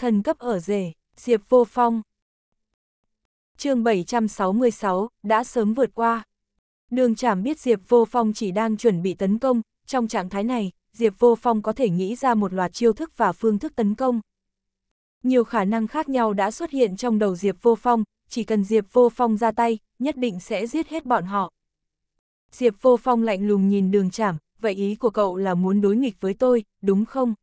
thần cấp ở rể, Diệp Vô Phong. chương 766, đã sớm vượt qua. Đường chảm biết Diệp Vô Phong chỉ đang chuẩn bị tấn công, trong trạng thái này, Diệp Vô Phong có thể nghĩ ra một loạt chiêu thức và phương thức tấn công. Nhiều khả năng khác nhau đã xuất hiện trong đầu Diệp Vô Phong, chỉ cần Diệp Vô Phong ra tay, nhất định sẽ giết hết bọn họ. Diệp Vô Phong lạnh lùng nhìn đường chảm, vậy ý của cậu là muốn đối nghịch với tôi, đúng không?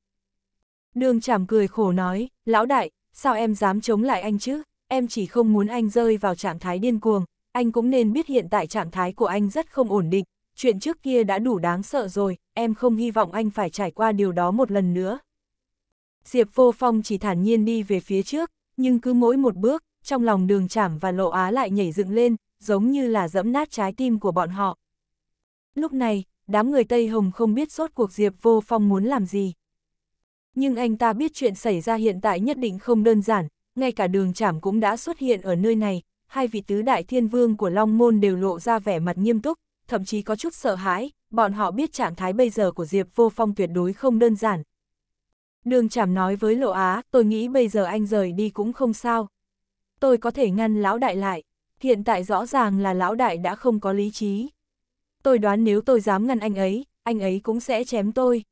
Đường chảm cười khổ nói, lão đại, sao em dám chống lại anh chứ, em chỉ không muốn anh rơi vào trạng thái điên cuồng, anh cũng nên biết hiện tại trạng thái của anh rất không ổn định, chuyện trước kia đã đủ đáng sợ rồi, em không hy vọng anh phải trải qua điều đó một lần nữa. Diệp vô phong chỉ thản nhiên đi về phía trước, nhưng cứ mỗi một bước, trong lòng đường chảm và lộ á lại nhảy dựng lên, giống như là dẫm nát trái tim của bọn họ. Lúc này, đám người Tây Hồng không biết sốt cuộc Diệp vô phong muốn làm gì nhưng anh ta biết chuyện xảy ra hiện tại nhất định không đơn giản, ngay cả đường trảm cũng đã xuất hiện ở nơi này, hai vị tứ đại thiên vương của Long Môn đều lộ ra vẻ mặt nghiêm túc, thậm chí có chút sợ hãi, bọn họ biết trạng thái bây giờ của Diệp Vô Phong tuyệt đối không đơn giản. Đường trảm nói với Lộ Á, tôi nghĩ bây giờ anh rời đi cũng không sao. Tôi có thể ngăn lão đại lại, hiện tại rõ ràng là lão đại đã không có lý trí. Tôi đoán nếu tôi dám ngăn anh ấy, anh ấy cũng sẽ chém tôi.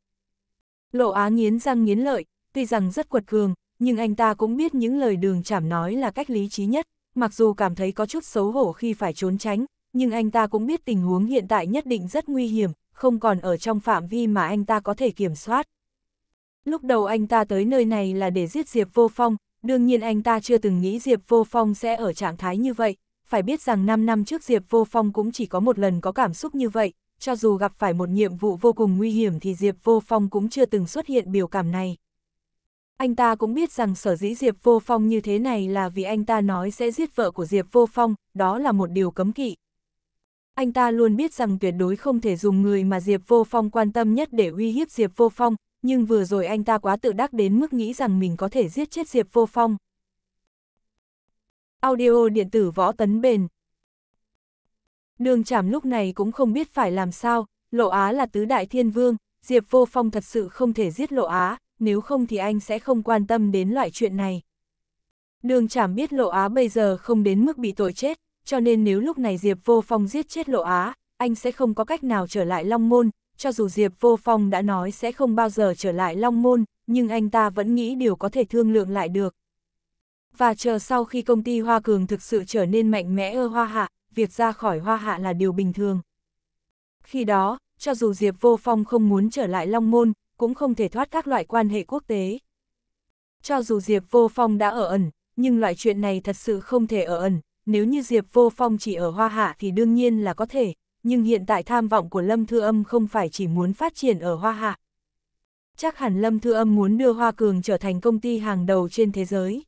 Lộ Á nghiến răng nghiến lợi, tuy rằng rất quật cường, nhưng anh ta cũng biết những lời đường chảm nói là cách lý trí nhất, mặc dù cảm thấy có chút xấu hổ khi phải trốn tránh, nhưng anh ta cũng biết tình huống hiện tại nhất định rất nguy hiểm, không còn ở trong phạm vi mà anh ta có thể kiểm soát. Lúc đầu anh ta tới nơi này là để giết Diệp Vô Phong, đương nhiên anh ta chưa từng nghĩ Diệp Vô Phong sẽ ở trạng thái như vậy, phải biết rằng 5 năm trước Diệp Vô Phong cũng chỉ có một lần có cảm xúc như vậy, cho dù gặp phải một nhiệm vụ vô cùng nguy hiểm thì Diệp Vô Phong cũng chưa từng xuất hiện biểu cảm này. Anh ta cũng biết rằng sở dĩ Diệp Vô Phong như thế này là vì anh ta nói sẽ giết vợ của Diệp Vô Phong, đó là một điều cấm kỵ. Anh ta luôn biết rằng tuyệt đối không thể dùng người mà Diệp Vô Phong quan tâm nhất để uy hiếp Diệp Vô Phong, nhưng vừa rồi anh ta quá tự đắc đến mức nghĩ rằng mình có thể giết chết Diệp Vô Phong. Audio điện tử võ tấn bền Đường chảm lúc này cũng không biết phải làm sao, Lộ Á là tứ đại thiên vương, Diệp Vô Phong thật sự không thể giết Lộ Á, nếu không thì anh sẽ không quan tâm đến loại chuyện này. Đường chảm biết Lộ Á bây giờ không đến mức bị tội chết, cho nên nếu lúc này Diệp Vô Phong giết chết Lộ Á, anh sẽ không có cách nào trở lại Long Môn, cho dù Diệp Vô Phong đã nói sẽ không bao giờ trở lại Long Môn, nhưng anh ta vẫn nghĩ điều có thể thương lượng lại được. Và chờ sau khi công ty Hoa Cường thực sự trở nên mạnh mẽ ở Hoa Hạ, việc ra khỏi hoa hạ là điều bình thường. Khi đó, cho dù Diệp Vô Phong không muốn trở lại Long Môn, cũng không thể thoát các loại quan hệ quốc tế. Cho dù Diệp Vô Phong đã ở ẩn, nhưng loại chuyện này thật sự không thể ở ẩn, nếu như Diệp Vô Phong chỉ ở Hoa Hạ thì đương nhiên là có thể, nhưng hiện tại tham vọng của Lâm Thư Âm không phải chỉ muốn phát triển ở Hoa Hạ. Chắc hẳn Lâm Thư Âm muốn đưa Hoa Cường trở thành công ty hàng đầu trên thế giới.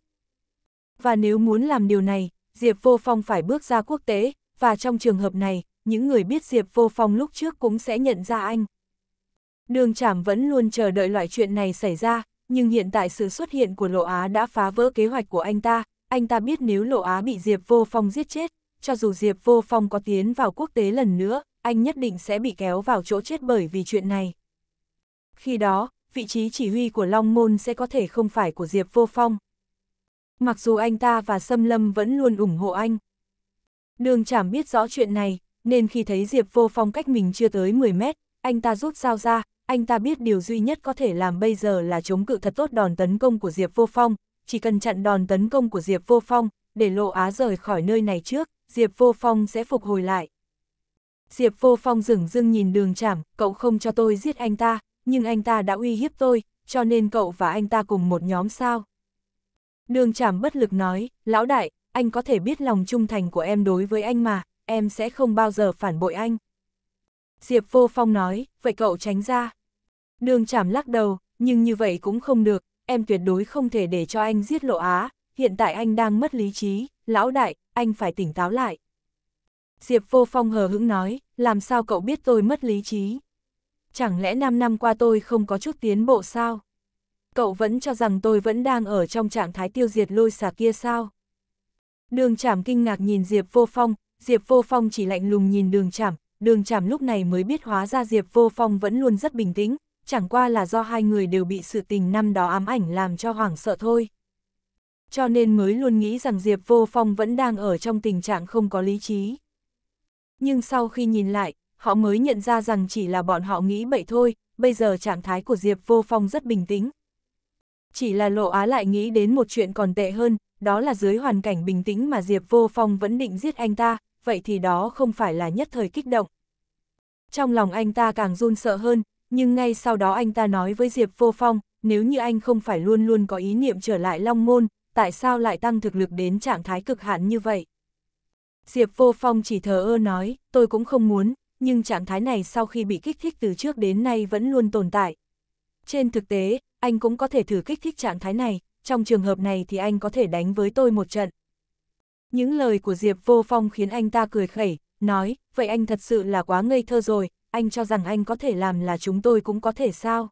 Và nếu muốn làm điều này, Diệp Vô Phong phải bước ra quốc tế, và trong trường hợp này, những người biết Diệp Vô Phong lúc trước cũng sẽ nhận ra anh. Đường Trảm vẫn luôn chờ đợi loại chuyện này xảy ra, nhưng hiện tại sự xuất hiện của Lộ Á đã phá vỡ kế hoạch của anh ta, anh ta biết nếu Lộ Á bị Diệp Vô Phong giết chết, cho dù Diệp Vô Phong có tiến vào quốc tế lần nữa, anh nhất định sẽ bị kéo vào chỗ chết bởi vì chuyện này. Khi đó, vị trí chỉ huy của Long Môn sẽ có thể không phải của Diệp Vô Phong mặc dù anh ta và Sâm Lâm vẫn luôn ủng hộ anh. Đường chảm biết rõ chuyện này, nên khi thấy Diệp Vô Phong cách mình chưa tới 10 mét, anh ta rút dao ra, anh ta biết điều duy nhất có thể làm bây giờ là chống cự thật tốt đòn tấn công của Diệp Vô Phong, chỉ cần chặn đòn tấn công của Diệp Vô Phong, để Lộ Á rời khỏi nơi này trước, Diệp Vô Phong sẽ phục hồi lại. Diệp Vô Phong dừng dưng nhìn đường chảm, cậu không cho tôi giết anh ta, nhưng anh ta đã uy hiếp tôi, cho nên cậu và anh ta cùng một nhóm sao. Đường Trảm bất lực nói, lão đại, anh có thể biết lòng trung thành của em đối với anh mà, em sẽ không bao giờ phản bội anh. Diệp Vô Phong nói, vậy cậu tránh ra. Đường Trảm lắc đầu, nhưng như vậy cũng không được, em tuyệt đối không thể để cho anh giết lộ á, hiện tại anh đang mất lý trí, lão đại, anh phải tỉnh táo lại. Diệp Vô Phong hờ hững nói, làm sao cậu biết tôi mất lý trí? Chẳng lẽ 5 năm qua tôi không có chút tiến bộ sao? cậu vẫn cho rằng tôi vẫn đang ở trong trạng thái tiêu diệt lôi xà kia sao? Đường Trảm kinh ngạc nhìn Diệp Vô Phong, Diệp Vô Phong chỉ lạnh lùng nhìn Đường Trảm, Đường Trảm lúc này mới biết hóa ra Diệp Vô Phong vẫn luôn rất bình tĩnh, chẳng qua là do hai người đều bị sự tình năm đó ám ảnh làm cho hoảng sợ thôi. Cho nên mới luôn nghĩ rằng Diệp Vô Phong vẫn đang ở trong tình trạng không có lý trí. Nhưng sau khi nhìn lại, họ mới nhận ra rằng chỉ là bọn họ nghĩ bậy thôi, bây giờ trạng thái của Diệp Vô Phong rất bình tĩnh, chỉ là Lộ Á lại nghĩ đến một chuyện còn tệ hơn, đó là dưới hoàn cảnh bình tĩnh mà Diệp Vô Phong vẫn định giết anh ta, vậy thì đó không phải là nhất thời kích động. Trong lòng anh ta càng run sợ hơn, nhưng ngay sau đó anh ta nói với Diệp Vô Phong, nếu như anh không phải luôn luôn có ý niệm trở lại Long Môn, tại sao lại tăng thực lực đến trạng thái cực hạn như vậy? Diệp Vô Phong chỉ thờ ơ nói, tôi cũng không muốn, nhưng trạng thái này sau khi bị kích thích từ trước đến nay vẫn luôn tồn tại. Trên thực tế, anh cũng có thể thử kích thích trạng thái này, trong trường hợp này thì anh có thể đánh với tôi một trận. Những lời của Diệp Vô Phong khiến anh ta cười khẩy, nói, vậy anh thật sự là quá ngây thơ rồi, anh cho rằng anh có thể làm là chúng tôi cũng có thể sao.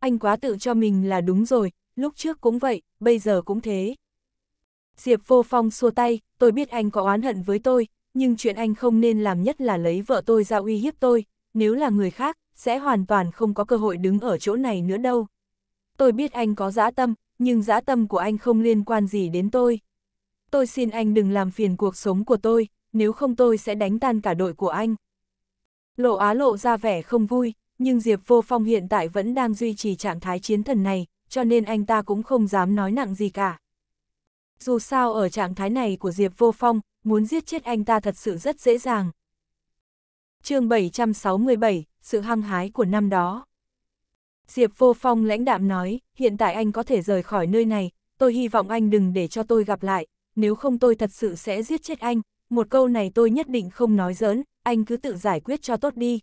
Anh quá tự cho mình là đúng rồi, lúc trước cũng vậy, bây giờ cũng thế. Diệp Vô Phong xua tay, tôi biết anh có oán hận với tôi, nhưng chuyện anh không nên làm nhất là lấy vợ tôi ra uy hiếp tôi, nếu là người khác, sẽ hoàn toàn không có cơ hội đứng ở chỗ này nữa đâu tôi biết anh có dã tâm, nhưng dã tâm của anh không liên quan gì đến tôi. Tôi xin anh đừng làm phiền cuộc sống của tôi, nếu không tôi sẽ đánh tan cả đội của anh. Lộ Á lộ ra vẻ không vui, nhưng Diệp Vô Phong hiện tại vẫn đang duy trì trạng thái chiến thần này, cho nên anh ta cũng không dám nói nặng gì cả. Dù sao ở trạng thái này của Diệp Vô Phong, muốn giết chết anh ta thật sự rất dễ dàng. chương 767, sự hăng hái của năm đó. Diệp Vô Phong lãnh đạm nói, hiện tại anh có thể rời khỏi nơi này, tôi hy vọng anh đừng để cho tôi gặp lại, nếu không tôi thật sự sẽ giết chết anh, một câu này tôi nhất định không nói giỡn, anh cứ tự giải quyết cho tốt đi.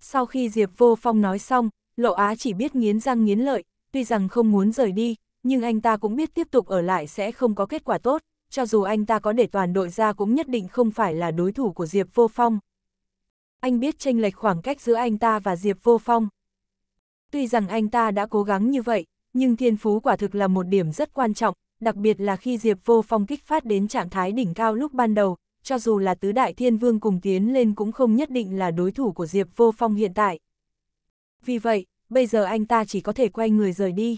Sau khi Diệp Vô Phong nói xong, Lộ Á chỉ biết nghiến răng nghiến lợi, tuy rằng không muốn rời đi, nhưng anh ta cũng biết tiếp tục ở lại sẽ không có kết quả tốt, cho dù anh ta có để toàn đội ra cũng nhất định không phải là đối thủ của Diệp Vô Phong. Anh biết tranh lệch khoảng cách giữa anh ta và Diệp Vô Phong, Tuy rằng anh ta đã cố gắng như vậy, nhưng thiên phú quả thực là một điểm rất quan trọng, đặc biệt là khi Diệp Vô Phong kích phát đến trạng thái đỉnh cao lúc ban đầu, cho dù là tứ đại thiên vương cùng tiến lên cũng không nhất định là đối thủ của Diệp Vô Phong hiện tại. Vì vậy, bây giờ anh ta chỉ có thể quay người rời đi.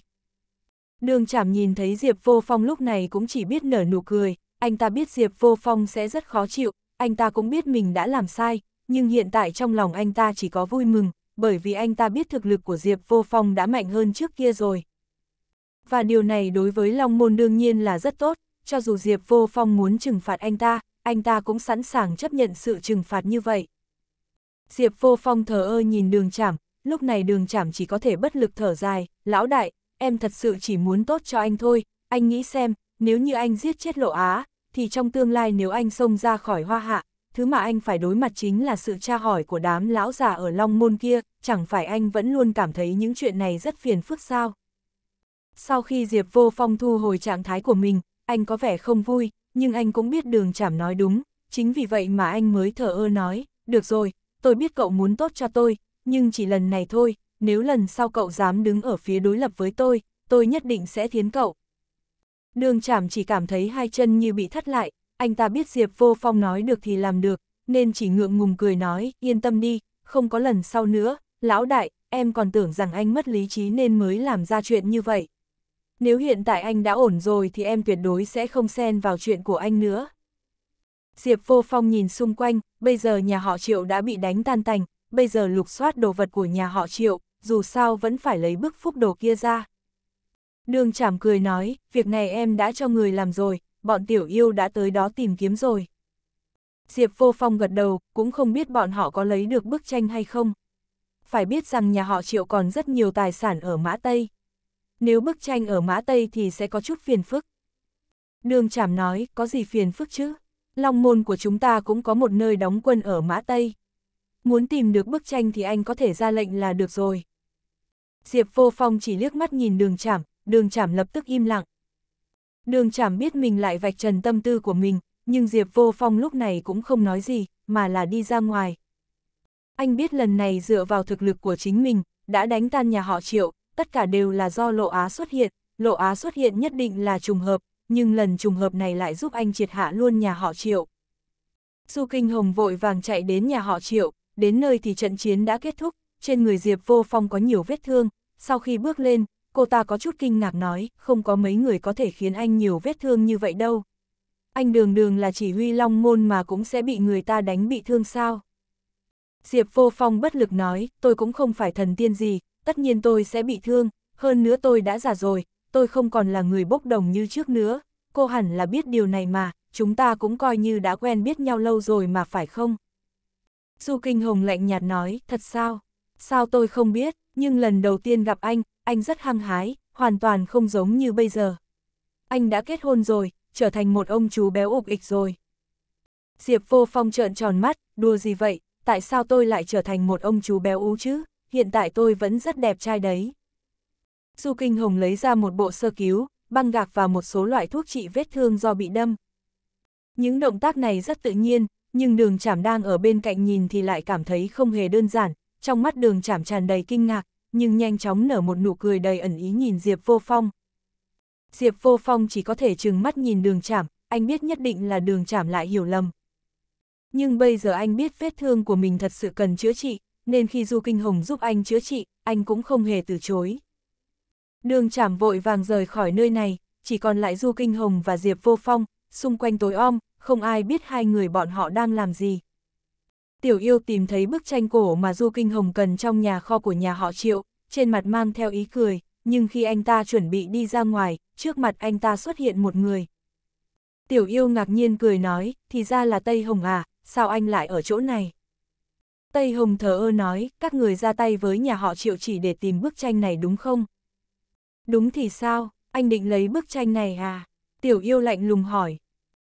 Đường chảm nhìn thấy Diệp Vô Phong lúc này cũng chỉ biết nở nụ cười, anh ta biết Diệp Vô Phong sẽ rất khó chịu, anh ta cũng biết mình đã làm sai, nhưng hiện tại trong lòng anh ta chỉ có vui mừng, bởi vì anh ta biết thực lực của Diệp Vô Phong đã mạnh hơn trước kia rồi. Và điều này đối với Long Môn đương nhiên là rất tốt, cho dù Diệp Vô Phong muốn trừng phạt anh ta, anh ta cũng sẵn sàng chấp nhận sự trừng phạt như vậy. Diệp Vô Phong thờ ơ nhìn đường chảm, lúc này đường chảm chỉ có thể bất lực thở dài, lão đại, em thật sự chỉ muốn tốt cho anh thôi, anh nghĩ xem, nếu như anh giết chết lộ Á, thì trong tương lai nếu anh xông ra khỏi hoa hạ, thứ mà anh phải đối mặt chính là sự tra hỏi của đám lão già ở Long Môn kia, chẳng phải anh vẫn luôn cảm thấy những chuyện này rất phiền phức sao. Sau khi Diệp Vô Phong thu hồi trạng thái của mình, anh có vẻ không vui, nhưng anh cũng biết đường chảm nói đúng, chính vì vậy mà anh mới thở ơ nói, được rồi, tôi biết cậu muốn tốt cho tôi, nhưng chỉ lần này thôi, nếu lần sau cậu dám đứng ở phía đối lập với tôi, tôi nhất định sẽ thiến cậu. Đường chảm chỉ cảm thấy hai chân như bị thắt lại, anh ta biết Diệp Vô Phong nói được thì làm được, nên chỉ ngượng ngùng cười nói, yên tâm đi, không có lần sau nữa, lão đại, em còn tưởng rằng anh mất lý trí nên mới làm ra chuyện như vậy. Nếu hiện tại anh đã ổn rồi thì em tuyệt đối sẽ không xen vào chuyện của anh nữa. Diệp Vô Phong nhìn xung quanh, bây giờ nhà họ Triệu đã bị đánh tan tành, bây giờ lục soát đồ vật của nhà họ Triệu, dù sao vẫn phải lấy bức phúc đồ kia ra. Đường Trảm cười nói, việc này em đã cho người làm rồi, bọn tiểu yêu đã tới đó tìm kiếm rồi. Diệp Vô Phong gật đầu, cũng không biết bọn họ có lấy được bức tranh hay không. Phải biết rằng nhà họ Triệu còn rất nhiều tài sản ở Mã Tây. Nếu bức tranh ở Mã Tây thì sẽ có chút phiền phức. Đường Trảm nói, có gì phiền phức chứ? Long môn của chúng ta cũng có một nơi đóng quân ở Mã Tây. Muốn tìm được bức tranh thì anh có thể ra lệnh là được rồi. Diệp Vô Phong chỉ liếc mắt nhìn đường Trảm, đường Trảm lập tức im lặng. Đường chảm biết mình lại vạch trần tâm tư của mình, nhưng Diệp Vô Phong lúc này cũng không nói gì, mà là đi ra ngoài. Anh biết lần này dựa vào thực lực của chính mình, đã đánh tan nhà họ triệu, tất cả đều là do Lộ Á xuất hiện, Lộ Á xuất hiện nhất định là trùng hợp, nhưng lần trùng hợp này lại giúp anh triệt hạ luôn nhà họ triệu. Du Kinh Hồng vội vàng chạy đến nhà họ triệu, đến nơi thì trận chiến đã kết thúc, trên người Diệp Vô Phong có nhiều vết thương, sau khi bước lên, cô ta có chút kinh ngạc nói, không có mấy người có thể khiến anh nhiều vết thương như vậy đâu. Anh đường đường là chỉ huy long môn mà cũng sẽ bị người ta đánh bị thương sao. Diệp vô phong bất lực nói, tôi cũng không phải thần tiên gì, tất nhiên tôi sẽ bị thương, hơn nữa tôi đã già rồi, tôi không còn là người bốc đồng như trước nữa, cô hẳn là biết điều này mà, chúng ta cũng coi như đã quen biết nhau lâu rồi mà phải không? Du Kinh Hồng lạnh nhạt nói, thật sao? Sao tôi không biết, nhưng lần đầu tiên gặp anh, anh rất hăng hái, hoàn toàn không giống như bây giờ. Anh đã kết hôn rồi, trở thành một ông chú béo ục ịch rồi. Diệp vô phong trợn tròn mắt, đùa gì vậy, tại sao tôi lại trở thành một ông chú béo ú chứ, hiện tại tôi vẫn rất đẹp trai đấy. Du Kinh Hồng lấy ra một bộ sơ cứu, băng gạc và một số loại thuốc trị vết thương do bị đâm. Những động tác này rất tự nhiên, nhưng đường chảm đang ở bên cạnh nhìn thì lại cảm thấy không hề đơn giản, trong mắt đường chảm tràn đầy kinh ngạc, nhưng nhanh chóng nở một nụ cười đầy ẩn ý nhìn Diệp Vô Phong. Diệp Vô Phong chỉ có thể trừng mắt nhìn đường chảm, anh biết nhất định là đường chảm lại hiểu lầm. Nhưng bây giờ anh biết vết thương của mình thật sự cần chữa trị, nên khi Du Kinh Hồng giúp anh chữa trị, anh cũng không hề từ chối. Đường chảm vội vàng rời khỏi nơi này, chỉ còn lại Du Kinh Hồng và Diệp Vô Phong, xung quanh tối om, không ai biết hai người bọn họ đang làm gì. Tiểu yêu tìm thấy bức tranh cổ mà Du Kinh Hồng cần trong nhà kho của nhà họ Triệu, trên mặt mang theo ý cười, nhưng khi anh ta chuẩn bị đi ra ngoài, trước mặt anh ta xuất hiện một người. Tiểu yêu ngạc nhiên cười nói, thì ra là Tây Hồng à, sao anh lại ở chỗ này? Tây Hồng thờ ơ nói, các người ra tay với nhà họ Triệu chỉ để tìm bức tranh này đúng không? Đúng thì sao, anh định lấy bức tranh này à? Tiểu yêu lạnh lùng hỏi.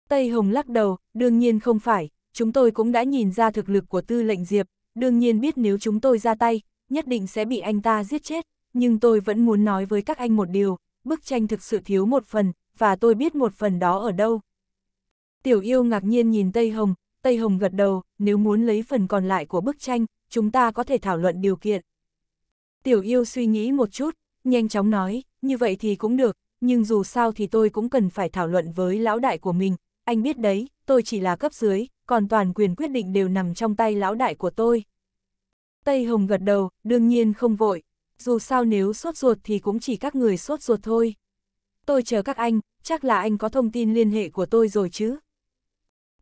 Tây Hồng lắc đầu, đương nhiên không phải, chúng tôi cũng đã nhìn ra thực lực của tư lệnh Diệp, đương nhiên biết nếu chúng tôi ra tay, nhất định sẽ bị anh ta giết chết, nhưng tôi vẫn muốn nói với các anh một điều, bức tranh thực sự thiếu một phần, và tôi biết một phần đó ở đâu. Tiểu yêu ngạc nhiên nhìn Tây Hồng, Tây Hồng gật đầu, nếu muốn lấy phần còn lại của bức tranh, chúng ta có thể thảo luận điều kiện. Tiểu yêu suy nghĩ một chút, nhanh chóng nói, như vậy thì cũng được, nhưng dù sao thì tôi cũng cần phải thảo luận với lão đại của mình, anh biết đấy, tôi chỉ là cấp dưới, còn toàn quyền quyết định đều nằm trong tay lão đại của tôi. Tây Hồng gật đầu, đương nhiên không vội, dù sao nếu sốt ruột thì cũng chỉ các người sốt ruột thôi. Tôi chờ các anh, chắc là anh có thông tin liên hệ của tôi rồi chứ.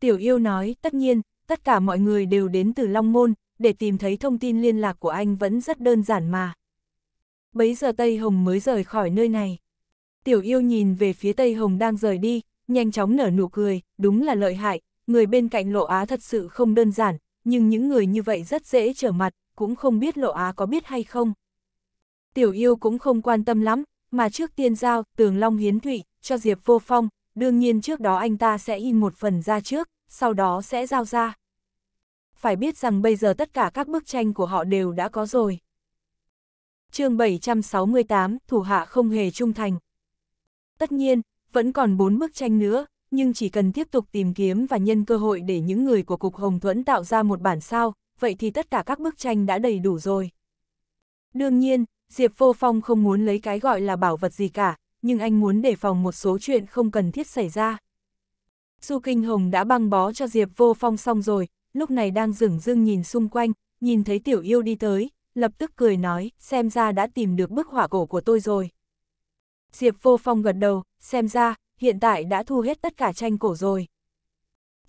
Tiểu yêu nói, tất nhiên, tất cả mọi người đều đến từ Long Môn, để tìm thấy thông tin liên lạc của anh vẫn rất đơn giản mà. Bấy giờ Tây Hồng mới rời khỏi nơi này. Tiểu yêu nhìn về phía Tây Hồng đang rời đi, nhanh chóng nở nụ cười, đúng là lợi hại, người bên cạnh Lộ Á thật sự không đơn giản, nhưng những người như vậy rất dễ trở mặt, cũng không biết Lộ Á có biết hay không. Tiểu yêu cũng không quan tâm lắm, mà trước tiên giao, tường long hiến thụy, cho Diệp vô phong, đương nhiên trước đó anh ta sẽ in một phần ra trước, sau đó sẽ giao ra. Phải biết rằng bây giờ tất cả các bức tranh của họ đều đã có rồi. chương 768, thủ hạ không hề trung thành. Tất nhiên, vẫn còn bốn bức tranh nữa, nhưng chỉ cần tiếp tục tìm kiếm và nhân cơ hội để những người của Cục Hồng Thuẫn tạo ra một bản sao, vậy thì tất cả các bức tranh đã đầy đủ rồi. Đương nhiên, Diệp Vô Phong không muốn lấy cái gọi là bảo vật gì cả, nhưng anh muốn đề phòng một số chuyện không cần thiết xảy ra. Du Kinh Hồng đã băng bó cho Diệp Vô Phong xong rồi, lúc này đang dửng dưng nhìn xung quanh, nhìn thấy tiểu yêu đi tới, lập tức cười nói, xem ra đã tìm được bức họa cổ của tôi rồi. Diệp Vô Phong gật đầu, xem ra, hiện tại đã thu hết tất cả tranh cổ rồi.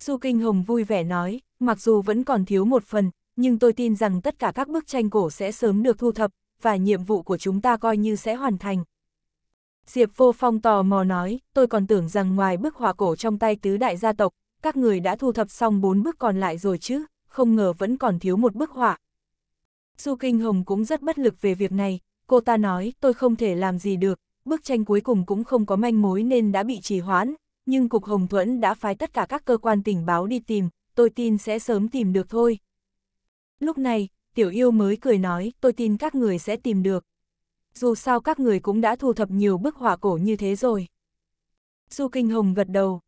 Du Kinh Hồng vui vẻ nói, mặc dù vẫn còn thiếu một phần, nhưng tôi tin rằng tất cả các bức tranh cổ sẽ sớm được thu thập, và nhiệm vụ của chúng ta coi như sẽ hoàn thành. Diệp Vô Phong tò mò nói, tôi còn tưởng rằng ngoài bức họa cổ trong tay tứ đại gia tộc, các người đã thu thập xong bốn bức còn lại rồi chứ, không ngờ vẫn còn thiếu một bức họa. Du Kinh Hồng cũng rất bất lực về việc này, cô ta nói tôi không thể làm gì được, bức tranh cuối cùng cũng không có manh mối nên đã bị trì hoãn, nhưng Cục Hồng Thuẫn đã phái tất cả các cơ quan tình báo đi tìm, tôi tin sẽ sớm tìm được thôi. Lúc này, Tiểu Yêu mới cười nói, tôi tin các người sẽ tìm được. Dù sao các người cũng đã thu thập nhiều bức họa cổ như thế rồi. Du Kinh Hồng gật đầu.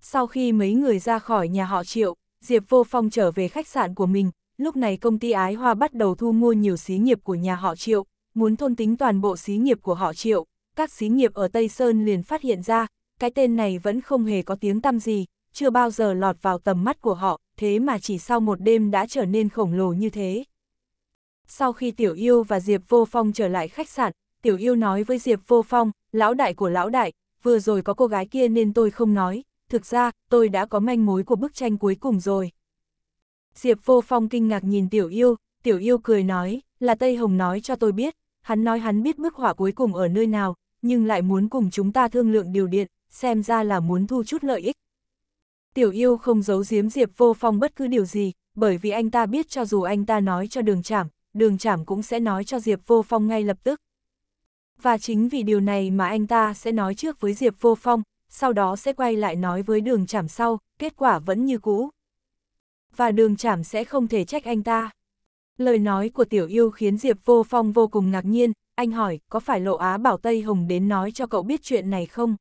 Sau khi mấy người ra khỏi nhà họ Triệu, Diệp Vô Phong trở về khách sạn của mình, lúc này công ty Ái Hoa bắt đầu thu mua nhiều xí nghiệp của nhà họ Triệu, muốn thôn tính toàn bộ xí nghiệp của họ Triệu, các xí nghiệp ở Tây Sơn liền phát hiện ra, cái tên này vẫn không hề có tiếng tăm gì, chưa bao giờ lọt vào tầm mắt của họ, thế mà chỉ sau một đêm đã trở nên khổng lồ như thế. Sau khi Tiểu Yêu và Diệp Vô Phong trở lại khách sạn, Tiểu Yêu nói với Diệp Vô Phong, lão đại của lão đại, vừa rồi có cô gái kia nên tôi không nói, thực ra, tôi đã có manh mối của bức tranh cuối cùng rồi. Diệp Vô Phong kinh ngạc nhìn Tiểu Yêu, Tiểu Yêu cười nói, là Tây Hồng nói cho tôi biết, hắn nói hắn biết bức họa cuối cùng ở nơi nào, nhưng lại muốn cùng chúng ta thương lượng điều điện, xem ra là muốn thu chút lợi ích. Tiểu yêu không giấu giếm Diệp Vô Phong bất cứ điều gì, bởi vì anh ta biết cho dù anh ta nói cho đường trảm, đường trảm cũng sẽ nói cho Diệp Vô Phong ngay lập tức. Và chính vì điều này mà anh ta sẽ nói trước với Diệp Vô Phong, sau đó sẽ quay lại nói với đường trảm sau, kết quả vẫn như cũ. Và đường trảm sẽ không thể trách anh ta. Lời nói của tiểu yêu khiến Diệp Vô Phong vô cùng ngạc nhiên, anh hỏi, có phải Lộ Á bảo Tây Hồng đến nói cho cậu biết chuyện này không?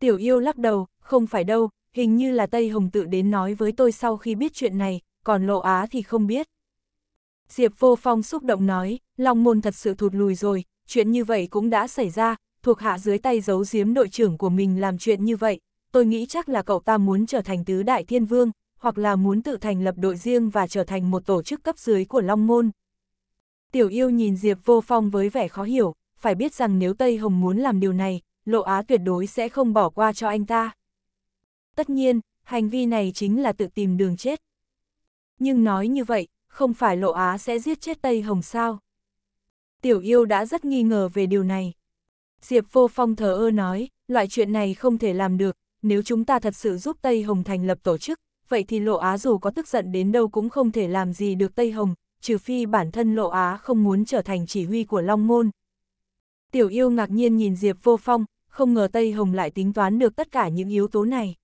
Tiểu yêu lắc đầu, không phải đâu, hình như là Tây Hồng tự đến nói với tôi sau khi biết chuyện này, còn Lộ Á thì không biết. Diệp Vô Phong xúc động nói, Long Môn thật sự thụt lùi rồi, chuyện như vậy cũng đã xảy ra, thuộc hạ dưới tay giấu giếm đội trưởng của mình làm chuyện như vậy, tôi nghĩ chắc là cậu ta muốn trở thành tứ đại thiên vương, hoặc là muốn tự thành lập đội riêng và trở thành một tổ chức cấp dưới của Long Môn. Tiểu yêu nhìn Diệp Vô Phong với vẻ khó hiểu, phải biết rằng nếu Tây Hồng muốn làm điều này, Lộ Á tuyệt đối sẽ không bỏ qua cho anh ta. Tất nhiên, hành vi này chính là tự tìm đường chết. Nhưng nói như vậy, không phải Lộ Á sẽ giết chết Tây Hồng sao? Tiểu yêu đã rất nghi ngờ về điều này. Diệp Vô Phong thờ ơ nói, loại chuyện này không thể làm được, nếu chúng ta thật sự giúp Tây Hồng thành lập tổ chức, vậy thì Lộ Á dù có tức giận đến đâu cũng không thể làm gì được Tây Hồng, trừ phi bản thân Lộ Á không muốn trở thành chỉ huy của Long Môn. Tiểu yêu ngạc nhiên nhìn Diệp Vô Phong, không ngờ Tây Hồng lại tính toán được tất cả những yếu tố này.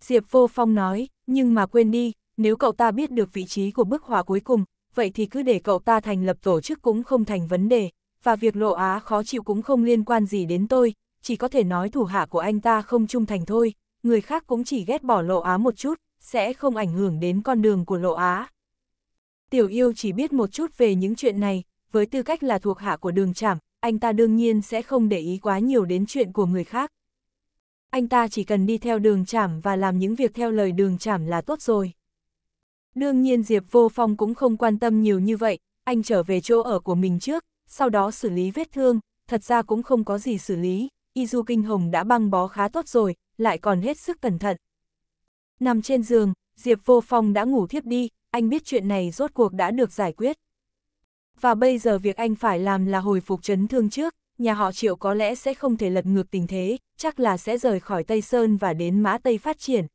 Diệp Vô Phong nói, nhưng mà quên đi, nếu cậu ta biết được vị trí của bức họa cuối cùng, vậy thì cứ để cậu ta thành lập tổ chức cũng không thành vấn đề, và việc Lộ Á khó chịu cũng không liên quan gì đến tôi, chỉ có thể nói thủ hạ của anh ta không trung thành thôi, người khác cũng chỉ ghét bỏ Lộ Á một chút, sẽ không ảnh hưởng đến con đường của Lộ Á. Tiểu yêu chỉ biết một chút về những chuyện này, với tư cách là thuộc hạ của đường trảm, anh ta đương nhiên sẽ không để ý quá nhiều đến chuyện của người khác. Anh ta chỉ cần đi theo đường trảm và làm những việc theo lời đường trảm là tốt rồi. Đương nhiên Diệp Vô Phong cũng không quan tâm nhiều như vậy, anh trở về chỗ ở của mình trước, sau đó xử lý vết thương, thật ra cũng không có gì xử lý, Izu Kinh Hồng đã băng bó khá tốt rồi, lại còn hết sức cẩn thận. Nằm trên giường, Diệp Vô Phong đã ngủ thiếp đi, anh biết chuyện này rốt cuộc đã được giải quyết. Và bây giờ việc anh phải làm là hồi phục chấn thương trước, nhà họ Triệu có lẽ sẽ không thể lật ngược tình thế, chắc là sẽ rời khỏi Tây Sơn và đến Mã Tây phát triển.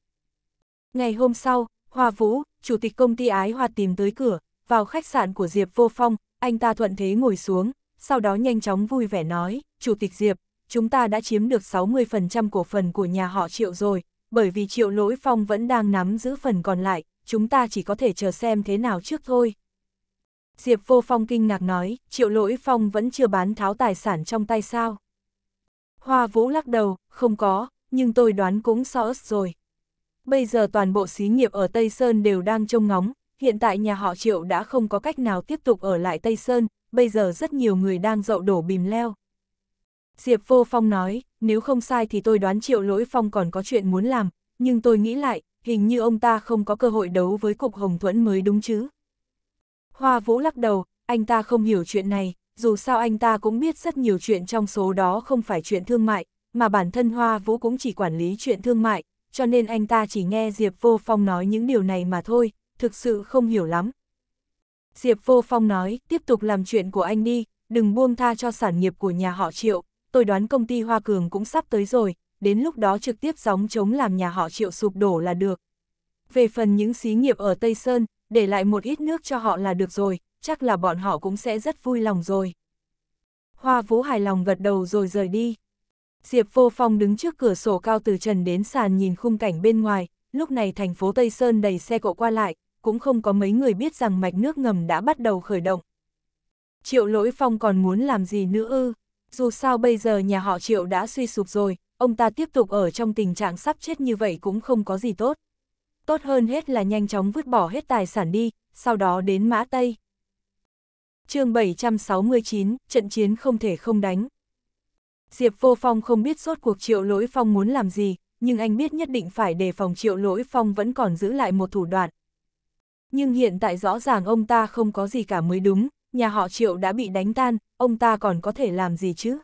Ngày hôm sau, Hoa Vũ, chủ tịch công ty Ái Hoa tìm tới cửa, vào khách sạn của Diệp Vô Phong, anh ta thuận thế ngồi xuống, sau đó nhanh chóng vui vẻ nói, Chủ tịch Diệp, chúng ta đã chiếm được 60% cổ phần của nhà họ Triệu rồi, bởi vì Triệu Lỗi Phong vẫn đang nắm giữ phần còn lại, chúng ta chỉ có thể chờ xem thế nào trước thôi. Diệp Vô Phong kinh ngạc nói, triệu lỗi phong vẫn chưa bán tháo tài sản trong tay sao. Hoa Vũ lắc đầu, không có, nhưng tôi đoán cũng so ớt rồi. Bây giờ toàn bộ xí nghiệp ở Tây Sơn đều đang trông ngóng, hiện tại nhà họ triệu đã không có cách nào tiếp tục ở lại Tây Sơn, bây giờ rất nhiều người đang dậu đổ bìm leo. Diệp Vô Phong nói, nếu không sai thì tôi đoán triệu lỗi Phong còn có chuyện muốn làm, nhưng tôi nghĩ lại, hình như ông ta không có cơ hội đấu với cục hồng thuẫn mới đúng chứ. Hoa Vũ lắc đầu, anh ta không hiểu chuyện này, dù sao anh ta cũng biết rất nhiều chuyện trong số đó không phải chuyện thương mại, mà bản thân Hoa Vũ cũng chỉ quản lý chuyện thương mại, cho nên anh ta chỉ nghe Diệp Vô Phong nói những điều này mà thôi, thực sự không hiểu lắm. Diệp Vô Phong nói, tiếp tục làm chuyện của anh đi, đừng buông tha cho sản nghiệp của nhà họ Triệu, tôi đoán công ty Hoa Cường cũng sắp tới rồi, đến lúc đó trực tiếp gióng chống làm nhà họ triệu sụp đổ là được. Về phần những xí nghiệp ở Tây Sơn, để lại một ít nước cho họ là được rồi, chắc là bọn họ cũng sẽ rất vui lòng rồi. Hoa Vũ hài lòng gật đầu rồi rời đi. Diệp Vô Phong đứng trước cửa sổ cao từ trần đến sàn nhìn khung cảnh bên ngoài, lúc này thành phố Tây Sơn đầy xe cộ qua lại, cũng không có mấy người biết rằng mạch nước ngầm đã bắt đầu khởi động. Triệu Lỗi Phong còn muốn làm gì nữa ư? Dù sao bây giờ nhà họ Triệu đã suy sụp rồi, ông ta tiếp tục ở trong tình trạng sắp chết như vậy cũng không có gì tốt. Tốt hơn hết là nhanh chóng vứt bỏ hết tài sản đi, sau đó đến Mã Tây. chương 769, trận chiến không thể không đánh. Diệp Vô Phong không biết suốt cuộc triệu lỗi phong muốn làm gì, nhưng anh biết nhất định phải đề phòng triệu lỗi phong vẫn còn giữ lại một thủ đoạn. Nhưng hiện tại rõ ràng ông ta không có gì cả mới đúng, nhà họ triệu đã bị đánh tan, ông ta còn có thể làm gì chứ?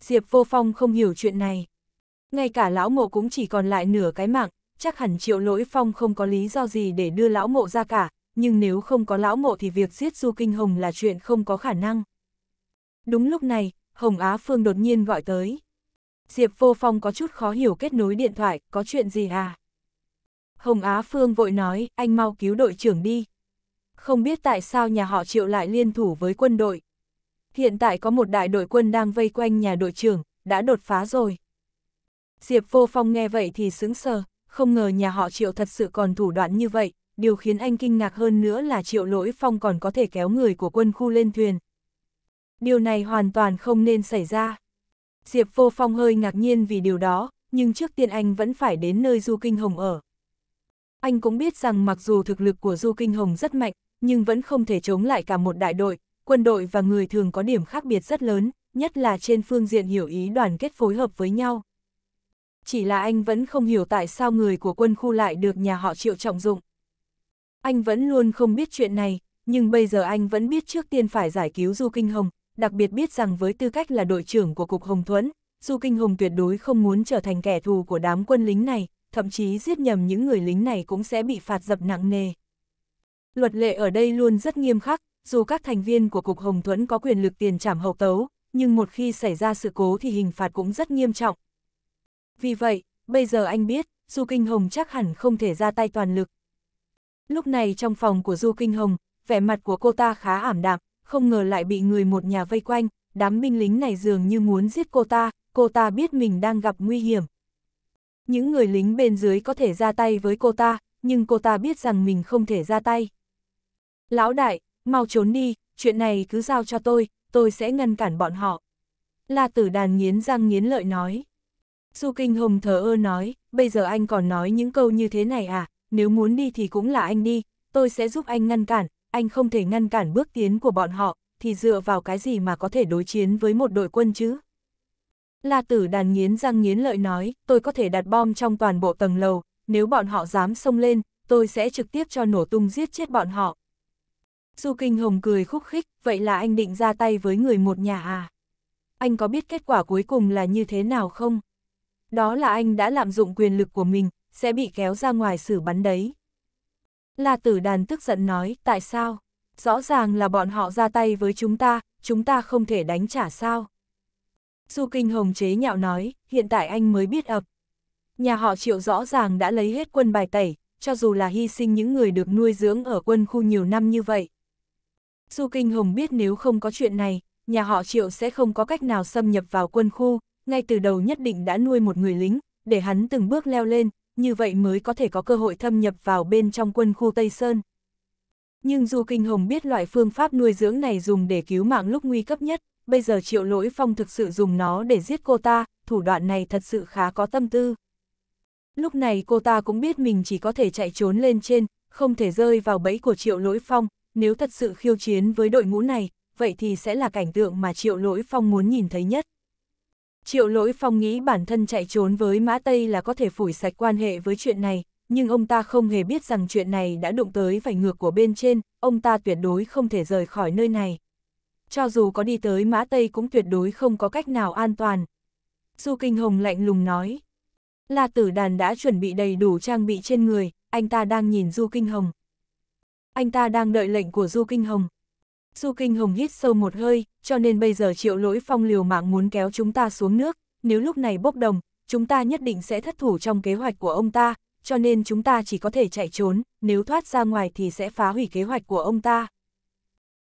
Diệp Vô Phong không hiểu chuyện này. Ngay cả lão mộ cũng chỉ còn lại nửa cái mạng, chắc hẳn triệu lỗi phong không có lý do gì để đưa lão mộ ra cả, nhưng nếu không có lão mộ thì việc giết Du Kinh Hồng là chuyện không có khả năng. Đúng lúc này, Hồng Á Phương đột nhiên gọi tới. Diệp Vô Phong có chút khó hiểu kết nối điện thoại, có chuyện gì à? Hồng Á Phương vội nói, anh mau cứu đội trưởng đi. Không biết tại sao nhà họ triệu lại liên thủ với quân đội, Hiện tại có một đại đội quân đang vây quanh nhà đội trưởng, đã đột phá rồi. Diệp Vô Phong nghe vậy thì sững sờ, không ngờ nhà họ Triệu thật sự còn thủ đoạn như vậy, điều khiến anh kinh ngạc hơn nữa là Triệu Lỗi Phong còn có thể kéo người của quân khu lên thuyền. Điều này hoàn toàn không nên xảy ra. Diệp Vô Phong hơi ngạc nhiên vì điều đó, nhưng trước tiên anh vẫn phải đến nơi Du Kinh Hồng ở. Anh cũng biết rằng mặc dù thực lực của Du Kinh Hồng rất mạnh, nhưng vẫn không thể chống lại cả một đại đội, quân đội và người thường có điểm khác biệt rất lớn, nhất là trên phương diện hiểu ý đoàn kết phối hợp với nhau. Chỉ là anh vẫn không hiểu tại sao người của quân khu lại được nhà họ triệu trọng dụng. Anh vẫn luôn không biết chuyện này, nhưng bây giờ anh vẫn biết trước tiên phải giải cứu Du Kinh Hồng, đặc biệt biết rằng với tư cách là đội trưởng của Cục Hồng Thuẫn, Du Kinh Hồng tuyệt đối không muốn trở thành kẻ thù của đám quân lính này, thậm chí giết nhầm những người lính này cũng sẽ bị phạt dập nặng nề. Luật lệ ở đây luôn rất nghiêm khắc, dù các thành viên của Cục Hồng Thuẫn có quyền lực tiền trảm hậu tấu, nhưng một khi xảy ra sự cố thì hình phạt cũng rất nghiêm trọng. Vì vậy, bây giờ anh biết, Du Kinh Hồng chắc hẳn không thể ra tay toàn lực. Lúc này trong phòng của Du Kinh Hồng, vẻ mặt của cô ta khá ảm đạm, không ngờ lại bị người một nhà vây quanh, đám binh lính này dường như muốn giết cô ta, cô ta biết mình đang gặp nguy hiểm. Những người lính bên dưới có thể ra tay với cô ta, nhưng cô ta biết rằng mình không thể ra tay. Lão đại, mau trốn đi, chuyện này cứ giao cho tôi, tôi sẽ ngăn cản bọn họ. La tử đàn nghiến răng nghiến lợi nói. Du Kinh Hồng thờ ơ nói, bây giờ anh còn nói những câu như thế này à, nếu muốn đi thì cũng là anh đi, tôi sẽ giúp anh ngăn cản, anh không thể ngăn cản bước tiến của bọn họ, thì dựa vào cái gì mà có thể đối chiến với một đội quân chứ? La tử đàn nghiến răng nghiến lợi nói, tôi có thể đặt bom trong toàn bộ tầng lầu, nếu bọn họ dám xông lên, tôi sẽ trực tiếp cho nổ tung giết chết bọn họ. Du Kinh Hồng cười khúc khích, vậy là anh định ra tay với người một nhà à? Anh có biết kết quả cuối cùng là như thế nào không? Đó là anh đã lạm dụng quyền lực của mình, sẽ bị kéo ra ngoài xử bắn đấy. La tử đàn tức giận nói, tại sao? Rõ ràng là bọn họ ra tay với chúng ta, chúng ta không thể đánh trả sao? Du Kinh Hồng chế nhạo nói, hiện tại anh mới biết ập. Nhà họ triệu rõ ràng đã lấy hết quân bài tẩy, cho dù là hy sinh những người được nuôi dưỡng ở quân khu nhiều năm như vậy, Du Kinh Hồng biết nếu không có chuyện này, nhà họ Triệu sẽ không có cách nào xâm nhập vào quân khu, ngay từ đầu nhất định đã nuôi một người lính, để hắn từng bước leo lên, như vậy mới có thể có cơ hội thâm nhập vào bên trong quân khu Tây Sơn. Nhưng Du Kinh Hồng biết loại phương pháp nuôi dưỡng này dùng để cứu mạng lúc nguy cấp nhất, bây giờ Triệu Lỗi Phong thực sự dùng nó để giết cô ta, thủ đoạn này thật sự khá có tâm tư. Lúc này cô ta cũng biết mình chỉ có thể chạy trốn lên trên, không thể rơi vào bẫy của Triệu Lỗi Phong, nếu thật sự khiêu chiến với đội ngũ này, vậy thì sẽ là cảnh tượng mà Triệu Lỗi Phong muốn nhìn thấy nhất. Triệu Lỗi Phong nghĩ bản thân chạy trốn với Mã Tây là có thể phủi sạch quan hệ với chuyện này, nhưng ông ta không hề biết rằng chuyện này đã đụng tới vảy ngược của bên trên, ông ta tuyệt đối không thể rời khỏi nơi này. Cho dù có đi tới Mã Tây cũng tuyệt đối không có cách nào an toàn. Du Kinh Hồng lạnh lùng nói. La Tử Đàn đã chuẩn bị đầy đủ trang bị trên người, anh ta đang nhìn Du Kinh Hồng anh ta đang đợi lệnh của Du Kinh Hồng. Du Kinh Hồng hít sâu một hơi, cho nên bây giờ triệu lỗi phong liều mạng muốn kéo chúng ta xuống nước, nếu lúc này bốc đồng, chúng ta nhất định sẽ thất thủ trong kế hoạch của ông ta, cho nên chúng ta chỉ có thể chạy trốn, nếu thoát ra ngoài thì sẽ phá hủy kế hoạch của ông ta.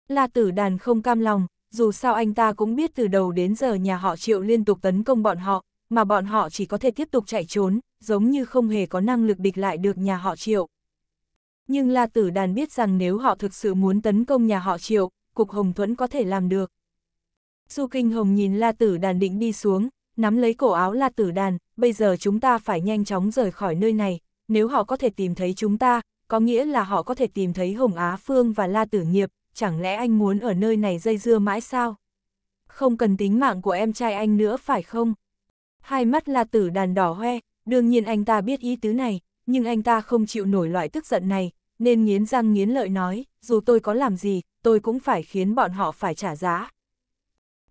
La tử đàn không cam lòng, dù sao anh ta cũng biết từ đầu đến giờ nhà họ triệu liên tục tấn công bọn họ, mà bọn họ chỉ có thể tiếp tục chạy trốn, giống như không hề có năng lực địch lại được nhà họ triệu nhưng La Tử Đàn biết rằng nếu họ thực sự muốn tấn công nhà họ Triệu, Cục Hồng Thuẫn có thể làm được. Du Kinh Hồng nhìn La Tử Đàn định đi xuống, nắm lấy cổ áo La Tử Đàn, bây giờ chúng ta phải nhanh chóng rời khỏi nơi này, nếu họ có thể tìm thấy chúng ta, có nghĩa là họ có thể tìm thấy Hồng Á Phương và La Tử Nghiệp, chẳng lẽ anh muốn ở nơi này dây dưa mãi sao? Không cần tính mạng của em trai anh nữa phải không? Hai mắt La Tử Đàn đỏ hoe, đương nhiên anh ta biết ý tứ này, nhưng anh ta không chịu nổi loại tức giận này, nên nghiến răng nghiến lợi nói, dù tôi có làm gì, tôi cũng phải khiến bọn họ phải trả giá.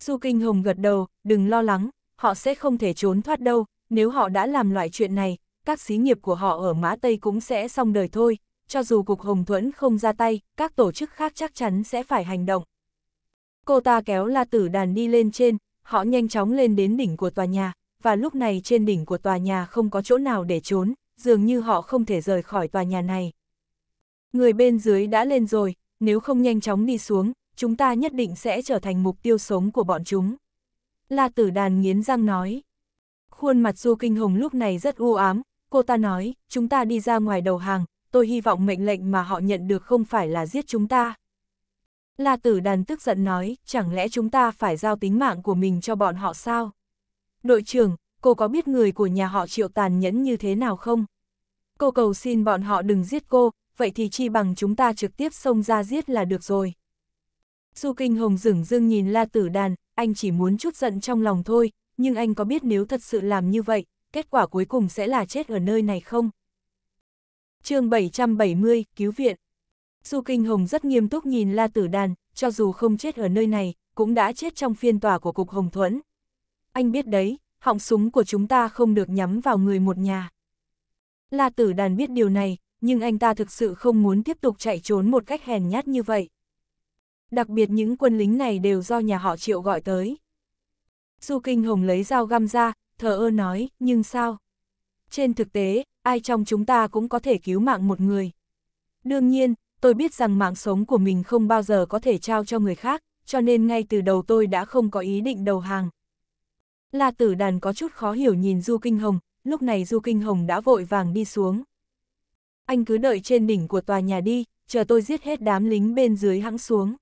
Su Kinh Hồng gật đầu, đừng lo lắng, họ sẽ không thể trốn thoát đâu, nếu họ đã làm loại chuyện này, các xí nghiệp của họ ở Mã Tây cũng sẽ xong đời thôi, cho dù Cục Hồng Thuẫn không ra tay, các tổ chức khác chắc chắn sẽ phải hành động. Cô ta kéo La Tử Đàn đi lên trên, họ nhanh chóng lên đến đỉnh của tòa nhà, và lúc này trên đỉnh của tòa nhà không có chỗ nào để trốn, dường như họ không thể rời khỏi tòa nhà này. Người bên dưới đã lên rồi, nếu không nhanh chóng đi xuống, chúng ta nhất định sẽ trở thành mục tiêu sống của bọn chúng. La tử đàn nghiến răng nói. Khuôn mặt Du Kinh Hồng lúc này rất u ám, cô ta nói, chúng ta đi ra ngoài đầu hàng, tôi hy vọng mệnh lệnh mà họ nhận được không phải là giết chúng ta. La tử đàn tức giận nói, chẳng lẽ chúng ta phải giao tính mạng của mình cho bọn họ sao? Đội trưởng, cô có biết người của nhà họ triệu tàn nhẫn như thế nào không? Cô cầu xin bọn họ đừng giết cô, vậy thì chi bằng chúng ta trực tiếp xông ra giết là được rồi. Du Kinh Hồng dửng dưng nhìn La Tử Đàn, anh chỉ muốn chút giận trong lòng thôi, nhưng anh có biết nếu thật sự làm như vậy, kết quả cuối cùng sẽ là chết ở nơi này không? chương 770, Cứu viện Du Kinh Hồng rất nghiêm túc nhìn La Tử Đàn, cho dù không chết ở nơi này, cũng đã chết trong phiên tòa của Cục Hồng Thuẫn. Anh biết đấy, họng súng của chúng ta không được nhắm vào người một nhà. La Tử Đàn biết điều này, nhưng anh ta thực sự không muốn tiếp tục chạy trốn một cách hèn nhát như vậy. Đặc biệt những quân lính này đều do nhà họ Triệu gọi tới. Du Kinh Hồng lấy dao găm ra, thờ ơ nói, nhưng sao? Trên thực tế, ai trong chúng ta cũng có thể cứu mạng một người. Đương nhiên, tôi biết rằng mạng sống của mình không bao giờ có thể trao cho người khác, cho nên ngay từ đầu tôi đã không có ý định đầu hàng. La tử đàn có chút khó hiểu nhìn Du Kinh Hồng, lúc này Du Kinh Hồng đã vội vàng đi xuống anh cứ đợi trên đỉnh của tòa nhà đi, chờ tôi giết hết đám lính bên dưới hãng xuống.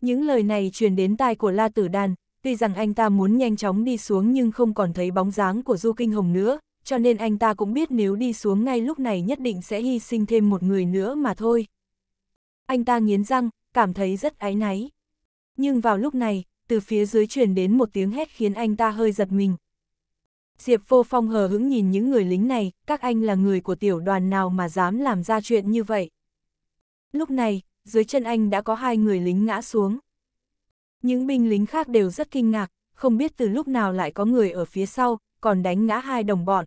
Những lời này truyền đến tai của La Tử Đàn, tuy rằng anh ta muốn nhanh chóng đi xuống nhưng không còn thấy bóng dáng của Du Kinh Hồng nữa, cho nên anh ta cũng biết nếu đi xuống ngay lúc này nhất định sẽ hy sinh thêm một người nữa mà thôi. Anh ta nghiến răng, cảm thấy rất áy náy. Nhưng vào lúc này, từ phía dưới truyền đến một tiếng hét khiến anh ta hơi giật mình, Diệp Vô Phong hờ hững nhìn những người lính này, các anh là người của tiểu đoàn nào mà dám làm ra chuyện như vậy. Lúc này, dưới chân anh đã có hai người lính ngã xuống. Những binh lính khác đều rất kinh ngạc, không biết từ lúc nào lại có người ở phía sau, còn đánh ngã hai đồng bọn.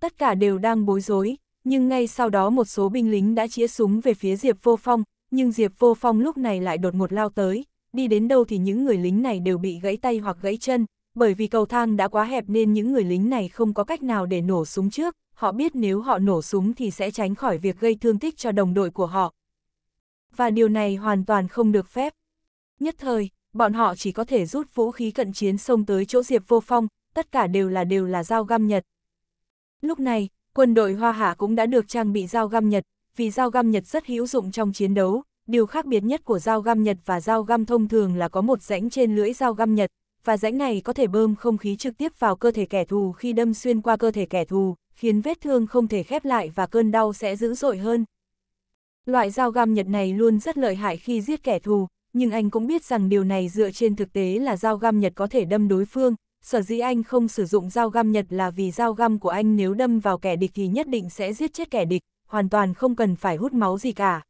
Tất cả đều đang bối rối, nhưng ngay sau đó một số binh lính đã chĩa súng về phía Diệp Vô Phong, nhưng Diệp Vô Phong lúc này lại đột ngột lao tới, đi đến đâu thì những người lính này đều bị gãy tay hoặc gãy chân, bởi vì cầu thang đã quá hẹp nên những người lính này không có cách nào để nổ súng trước, họ biết nếu họ nổ súng thì sẽ tránh khỏi việc gây thương tích cho đồng đội của họ. Và điều này hoàn toàn không được phép. Nhất thời, bọn họ chỉ có thể rút vũ khí cận chiến xông tới chỗ Diệp Vô Phong, tất cả đều là đều là dao găm Nhật. Lúc này, quân đội Hoa Hạ cũng đã được trang bị dao găm Nhật, vì dao găm Nhật rất hữu dụng trong chiến đấu, điều khác biệt nhất của dao găm Nhật và dao găm thông thường là có một rãnh trên lưỡi dao găm Nhật, và rãnh này có thể bơm không khí trực tiếp vào cơ thể kẻ thù khi đâm xuyên qua cơ thể kẻ thù, khiến vết thương không thể khép lại và cơn đau sẽ dữ dội hơn. Loại dao găm Nhật này luôn rất lợi hại khi giết kẻ thù, nhưng anh cũng biết rằng điều này dựa trên thực tế là dao găm Nhật có thể đâm đối phương, sở dĩ anh không sử dụng dao găm Nhật là vì dao găm của anh nếu đâm vào kẻ địch thì nhất định sẽ giết chết kẻ địch, hoàn toàn không cần phải hút máu gì cả.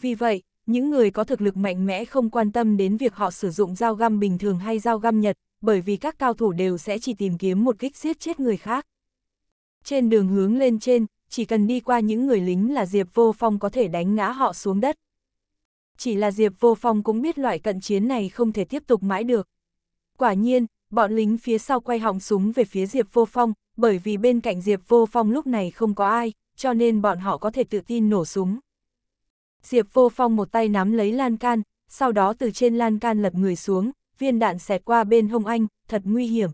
Vì vậy, những người có thực lực mạnh mẽ không quan tâm đến việc họ sử dụng dao găm bình thường hay dao găm nhật, bởi vì các cao thủ đều sẽ chỉ tìm kiếm một kích giết chết người khác. Trên đường hướng lên trên, chỉ cần đi qua những người lính là Diệp Vô Phong có thể đánh ngã họ xuống đất. Chỉ là Diệp Vô Phong cũng biết loại cận chiến này không thể tiếp tục mãi được. Quả nhiên, bọn lính phía sau quay họng súng về phía Diệp Vô Phong, bởi vì bên cạnh Diệp Vô Phong lúc này không có ai, cho nên bọn họ có thể tự tin nổ súng. Diệp Vô Phong một tay nắm lấy lan can, sau đó từ trên lan can lật người xuống, viên đạn xẹt qua bên hông anh, thật nguy hiểm.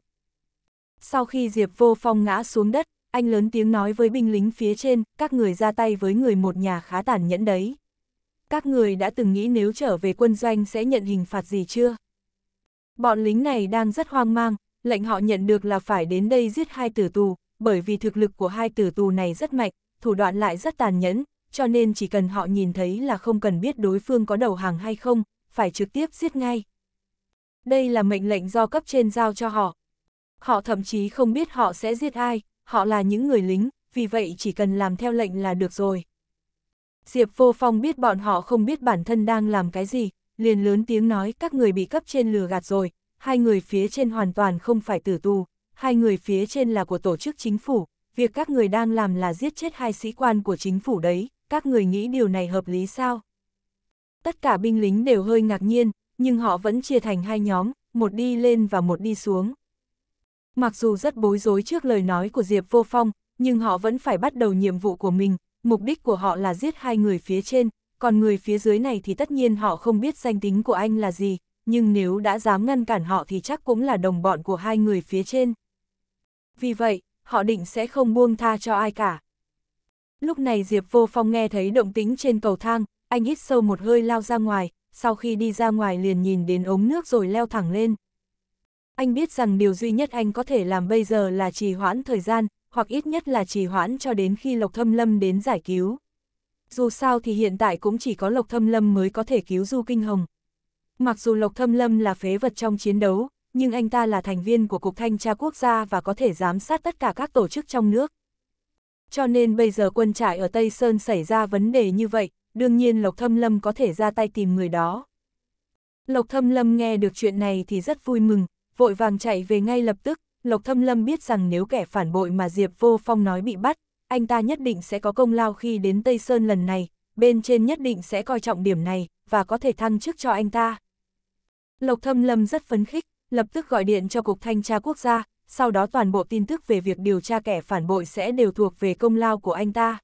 Sau khi Diệp Vô Phong ngã xuống đất, anh lớn tiếng nói với binh lính phía trên, các người ra tay với người một nhà khá tàn nhẫn đấy. Các người đã từng nghĩ nếu trở về quân doanh sẽ nhận hình phạt gì chưa? Bọn lính này đang rất hoang mang, lệnh họ nhận được là phải đến đây giết hai tử tù, bởi vì thực lực của hai tử tù này rất mạnh, thủ đoạn lại rất tàn nhẫn, cho nên chỉ cần họ nhìn thấy là không cần biết đối phương có đầu hàng hay không, phải trực tiếp giết ngay. Đây là mệnh lệnh do cấp trên giao cho họ. Họ thậm chí không biết họ sẽ giết ai, họ là những người lính, vì vậy chỉ cần làm theo lệnh là được rồi. Diệp Vô Phong biết bọn họ không biết bản thân đang làm cái gì, liền lớn tiếng nói các người bị cấp trên lừa gạt rồi, hai người phía trên hoàn toàn không phải tử tù, hai người phía trên là của tổ chức chính phủ, việc các người đang làm là giết chết hai sĩ quan của chính phủ đấy, các người nghĩ điều này hợp lý sao? Tất cả binh lính đều hơi ngạc nhiên, nhưng họ vẫn chia thành hai nhóm, một đi lên và một đi xuống. Mặc dù rất bối rối trước lời nói của Diệp Vô Phong, nhưng họ vẫn phải bắt đầu nhiệm vụ của mình, mục đích của họ là giết hai người phía trên, còn người phía dưới này thì tất nhiên họ không biết danh tính của anh là gì, nhưng nếu đã dám ngăn cản họ thì chắc cũng là đồng bọn của hai người phía trên. Vì vậy, họ định sẽ không buông tha cho ai cả. Lúc này Diệp Vô Phong nghe thấy động tính trên cầu thang, anh hít sâu một hơi lao ra ngoài, sau khi đi ra ngoài liền nhìn đến ống nước rồi leo thẳng lên. Anh biết rằng điều duy nhất anh có thể làm bây giờ là trì hoãn thời gian, hoặc ít nhất là trì hoãn cho đến khi Lộc Thâm Lâm đến giải cứu. Dù sao thì hiện tại cũng chỉ có Lộc Thâm Lâm mới có thể cứu Du Kinh Hồng. Mặc dù Lộc Thâm Lâm là phế vật trong chiến đấu, nhưng anh ta là thành viên của Cục Thanh tra Quốc gia và có thể giám sát tất cả các tổ chức trong nước cho nên bây giờ quân trại ở Tây Sơn xảy ra vấn đề như vậy, đương nhiên Lộc Thâm Lâm có thể ra tay tìm người đó. Lộc Thâm Lâm nghe được chuyện này thì rất vui mừng, vội vàng chạy về ngay lập tức, Lộc Thâm Lâm biết rằng nếu kẻ phản bội mà Diệp Vô Phong nói bị bắt, anh ta nhất định sẽ có công lao khi đến Tây Sơn lần này, bên trên nhất định sẽ coi trọng điểm này, và có thể thăng chức cho anh ta. Lộc Thâm Lâm rất phấn khích, lập tức gọi điện cho Cục Thanh tra Quốc gia, sau đó toàn bộ tin tức về việc điều tra kẻ phản bội sẽ đều thuộc về công lao của anh ta.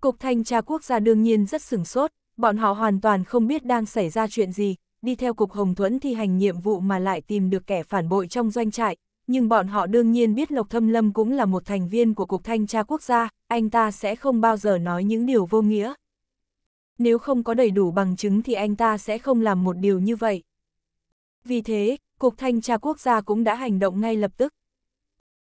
Cục Thanh tra Quốc gia đương nhiên rất sửng sốt, bọn họ hoàn toàn không biết đang xảy ra chuyện gì, đi theo Cục Hồng Thuẫn thi hành nhiệm vụ mà lại tìm được kẻ phản bội trong doanh trại, nhưng bọn họ đương nhiên biết Lộc Thâm Lâm cũng là một thành viên của Cục Thanh tra Quốc gia, anh ta sẽ không bao giờ nói những điều vô nghĩa. Nếu không có đầy đủ bằng chứng thì anh ta sẽ không làm một điều như vậy. Vì thế, Cục Thanh tra Quốc gia cũng đã hành động ngay lập tức.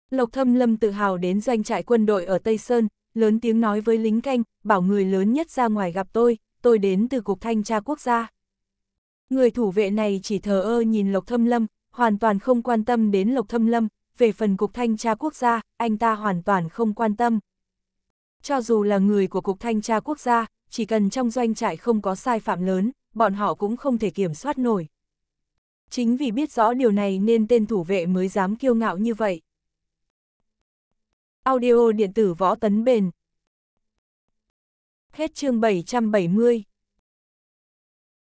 Lộc Thâm Lâm tự hào đến doanh trại quân đội ở Tây Sơn, lớn tiếng nói với lính canh, bảo người lớn nhất ra ngoài gặp tôi, tôi đến từ Cục Thanh tra Quốc gia. Người thủ vệ này chỉ thờ ơ nhìn Lộc Thâm Lâm, hoàn toàn không quan tâm đến Lộc Thâm Lâm, về phần Cục Thanh tra Quốc gia, anh ta hoàn toàn không quan tâm. Cho dù là người của Cục Thanh tra Quốc gia, chỉ cần trong doanh trại không có sai phạm lớn, bọn họ cũng không thể kiểm soát nổi chính vì biết rõ điều này nên tên thủ vệ mới dám kiêu ngạo như vậy. Audio điện tử võ tấn bền Hết chương 770